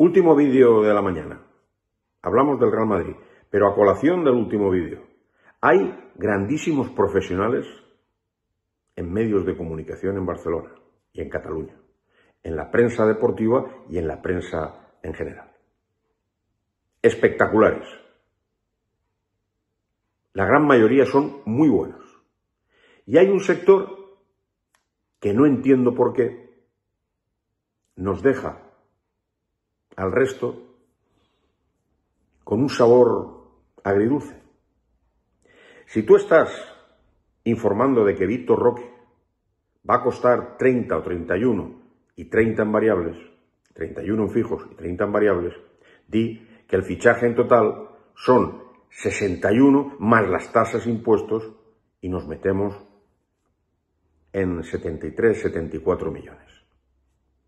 Último vídeo de la mañana. Hablamos del Real Madrid, pero a colación del último vídeo. Hay grandísimos profesionales en medios de comunicación en Barcelona y en Cataluña, en la prensa deportiva y en la prensa en general. Espectaculares. La gran mayoría son muy buenos. Y hay un sector que no entiendo por qué nos deja al resto con un sabor agridulce. Si tú estás informando de que Víctor Roque va a costar 30 o 31 y 30 en variables, 31 en fijos y 30 en variables, di que el fichaje en total son 61 más las tasas impuestos y nos metemos en 73, 74 millones.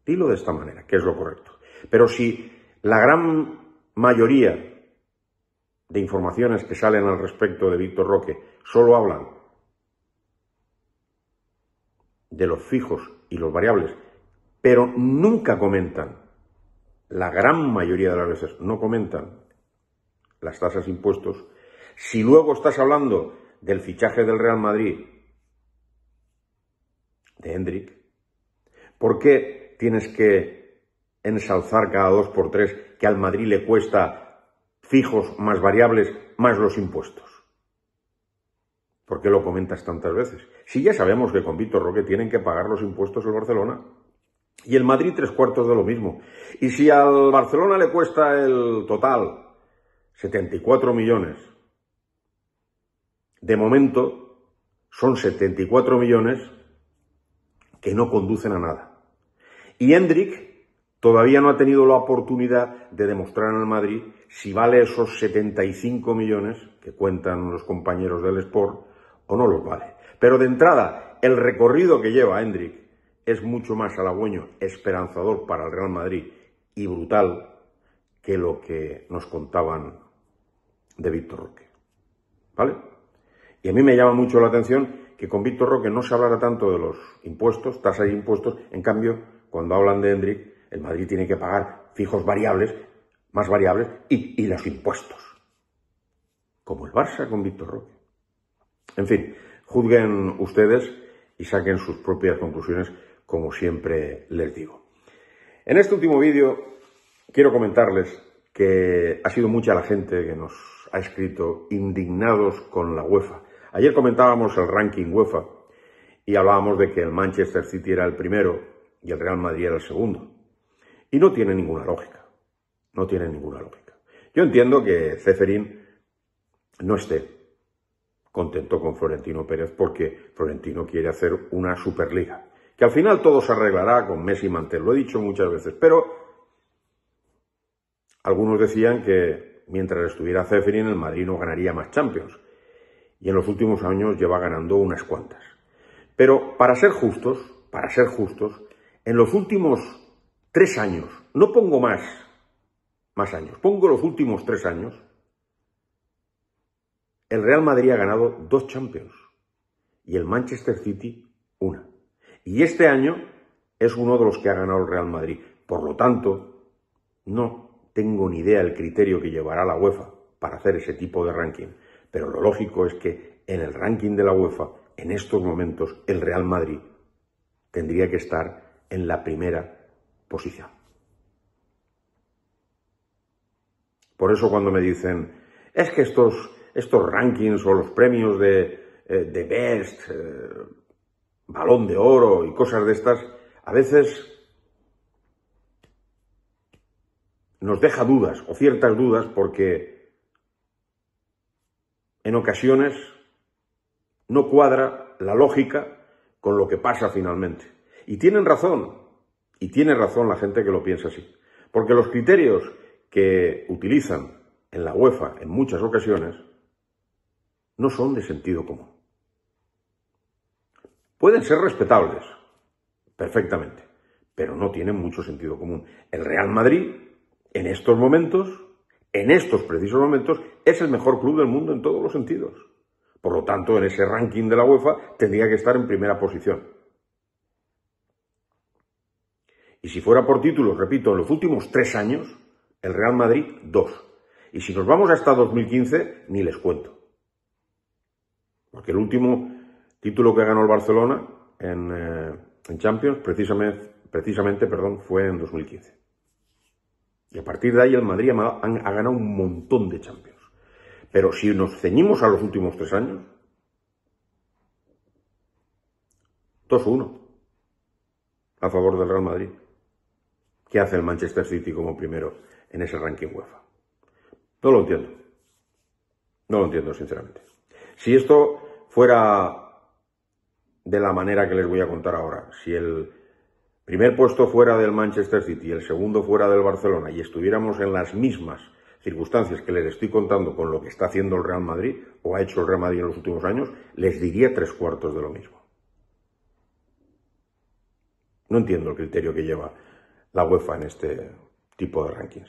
Dilo de esta manera, que es lo correcto. Pero si la gran mayoría de informaciones que salen al respecto de Víctor Roque solo hablan de los fijos y los variables, pero nunca comentan, la gran mayoría de las veces no comentan las tasas impuestos, si luego estás hablando del fichaje del Real Madrid de Hendrik, ¿por qué tienes que ensalzar cada dos por tres que al Madrid le cuesta fijos más variables más los impuestos. ¿Por qué lo comentas tantas veces? Si ya sabemos que con Víctor Roque tienen que pagar los impuestos el Barcelona y el Madrid tres cuartos de lo mismo. Y si al Barcelona le cuesta el total 74 millones, de momento son 74 millones que no conducen a nada. Y Hendrik Todavía no ha tenido la oportunidad de demostrar en el Madrid si vale esos 75 millones que cuentan los compañeros del Sport o no los vale. Pero de entrada, el recorrido que lleva Hendrik es mucho más halagüeño, esperanzador para el Real Madrid y brutal que lo que nos contaban de Víctor Roque. ¿Vale? Y a mí me llama mucho la atención que con Víctor Roque no se hablara tanto de los impuestos, tasas de impuestos, en cambio, cuando hablan de Hendrik, el Madrid tiene que pagar fijos variables, más variables, y, los impuestos. Como el Barça con Víctor Roque. En fin, juzguen ustedes y saquen sus propias conclusiones, como siempre les digo. En este último vídeo quiero comentarles que ha sido mucha la gente que nos ha escrito indignados con la UEFA. Ayer comentábamos el ranking UEFA y hablábamos de que el Manchester City era el primero y el Real Madrid era el segundo. Y no tiene ninguna lógica. No tiene ninguna lógica. Yo entiendo que Ceferín no esté contento con Florentino Pérez porque Florentino quiere hacer una Superliga. Que al final todo se arreglará con Messi y Mantel, lo he dicho muchas veces, pero algunos decían que mientras estuviera Ceferín el Madrid no ganaría más Champions. Y en los últimos años lleva ganando unas cuantas. Pero para ser justos, para ser justos, en los últimos tres años, no pongo más, más años, pongo los últimos tres años, el Real Madrid ha ganado dos Champions y el Manchester City una. Y este año es uno de los que ha ganado el Real Madrid. Por lo tanto, no tengo ni idea del criterio que llevará la UEFA para hacer ese tipo de ranking. Pero lo lógico es que en el ranking de la UEFA, en estos momentos, el Real Madrid tendría que estar en la primera posición. Por eso cuando me dicen, es que estos, estos rankings o los premios de, eh, Best, eh, Balón de Oro y cosas de estas, a veces nos deja dudas o ciertas dudas porque en ocasiones no cuadra la lógica con lo que pasa finalmente. Y tienen razón, y tiene razón la gente que lo piensa así. Porque los criterios que utilizan en la UEFA en muchas ocasiones no son de sentido común. Pueden ser respetables, perfectamente, pero no tienen mucho sentido común. El Real Madrid, en estos momentos, en estos precisos momentos, es el mejor club del mundo en todos los sentidos. Por lo tanto, en ese ranking de la UEFA tendría que estar en primera posición. Y si fuera por títulos, repito, en los últimos tres años, el Real Madrid dos. Y si nos vamos hasta 2015, ni les cuento. Porque el último título que ganó el Barcelona en, eh, Champions, precisamente, precisamente perdón, fue en 2015. Y a partir de ahí el Madrid ha, ganado un montón de Champions. Pero si nos ceñimos a los últimos tres años, dos uno, a favor del Real Madrid. ¿Qué hace el Manchester City como primero en ese ranking UEFA? No lo entiendo. No lo entiendo, sinceramente. Si esto fuera de la manera que les voy a contar ahora, si el primer puesto fuera del Manchester City, y el segundo fuera del Barcelona y estuviéramos en las mismas circunstancias que les estoy contando con lo que está haciendo el Real Madrid o ha hecho el Real Madrid en los últimos años, les diría tres cuartos de lo mismo. No entiendo el criterio que lleva la UEFA en este tipo de rankings.